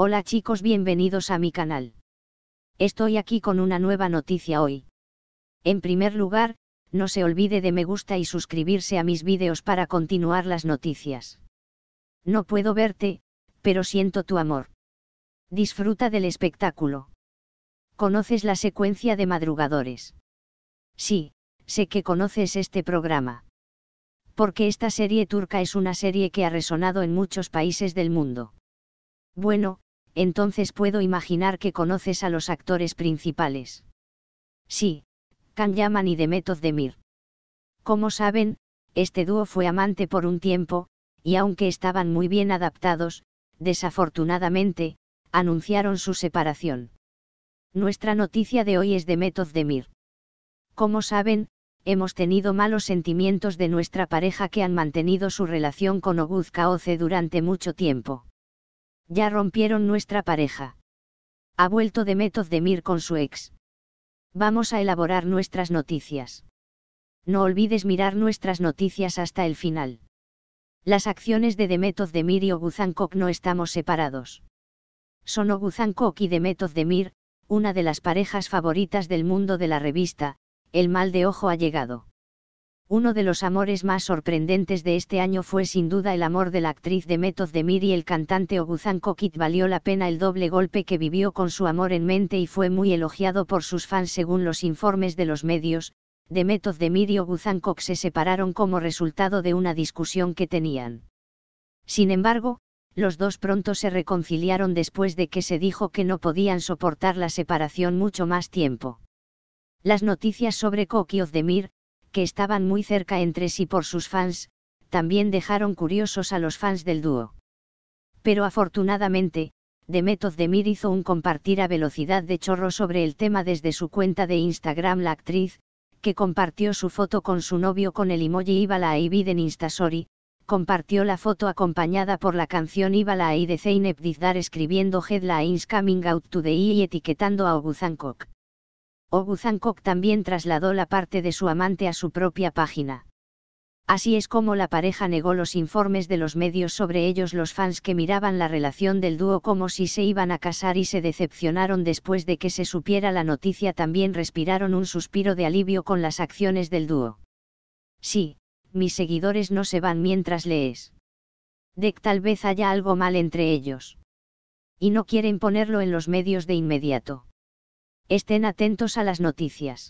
Hola chicos, bienvenidos a mi canal. Estoy aquí con una nueva noticia hoy. En primer lugar, no se olvide de me gusta y suscribirse a mis vídeos para continuar las noticias. No puedo verte, pero siento tu amor. Disfruta del espectáculo. ¿Conoces la secuencia de madrugadores? Sí, sé que conoces este programa. Porque esta serie turca es una serie que ha resonado en muchos países del mundo. Bueno, entonces puedo imaginar que conoces a los actores principales. Sí, Can Yaman y de Demir. Como saben, este dúo fue amante por un tiempo, y aunque estaban muy bien adaptados, desafortunadamente, anunciaron su separación. Nuestra noticia de hoy es de Mir Como saben, hemos tenido malos sentimientos de nuestra pareja que han mantenido su relación con Oguz Kaoce durante mucho tiempo. Ya rompieron nuestra pareja. Ha vuelto de Mir con su ex. Vamos a elaborar nuestras noticias. No olvides mirar nuestras noticias hasta el final. Las acciones de de Demir y Oguzankok no estamos separados. Son Kok y de Demir, una de las parejas favoritas del mundo de la revista, El mal de ojo ha llegado. Uno de los amores más sorprendentes de este año fue sin duda el amor de la actriz de Method de y el cantante Oguzhan Kokit valió la pena el doble golpe que vivió con su amor en mente y fue muy elogiado por sus fans según los informes de los medios, de Method y Oguzhan Kok se separaron como resultado de una discusión que tenían. Sin embargo, los dos pronto se reconciliaron después de que se dijo que no podían soportar la separación mucho más tiempo. Las noticias sobre y Ozdemir, estaban muy cerca entre sí por sus fans, también dejaron curiosos a los fans del dúo. Pero afortunadamente, The Method hizo un compartir a velocidad de chorro sobre el tema desde su cuenta de Instagram la actriz, que compartió su foto con su novio con el emoji Ibala y en Instasori, compartió la foto acompañada por la canción Ibala y de Zeynep Dizdar escribiendo Headlines Coming Out Today e y etiquetando a Oguzhan Oguzankok también trasladó la parte de su amante a su propia página. Así es como la pareja negó los informes de los medios sobre ellos los fans que miraban la relación del dúo como si se iban a casar y se decepcionaron después de que se supiera la noticia también respiraron un suspiro de alivio con las acciones del dúo. Sí, mis seguidores no se van mientras lees. Dec tal vez haya algo mal entre ellos. Y no quieren ponerlo en los medios de inmediato. Estén atentos a las noticias.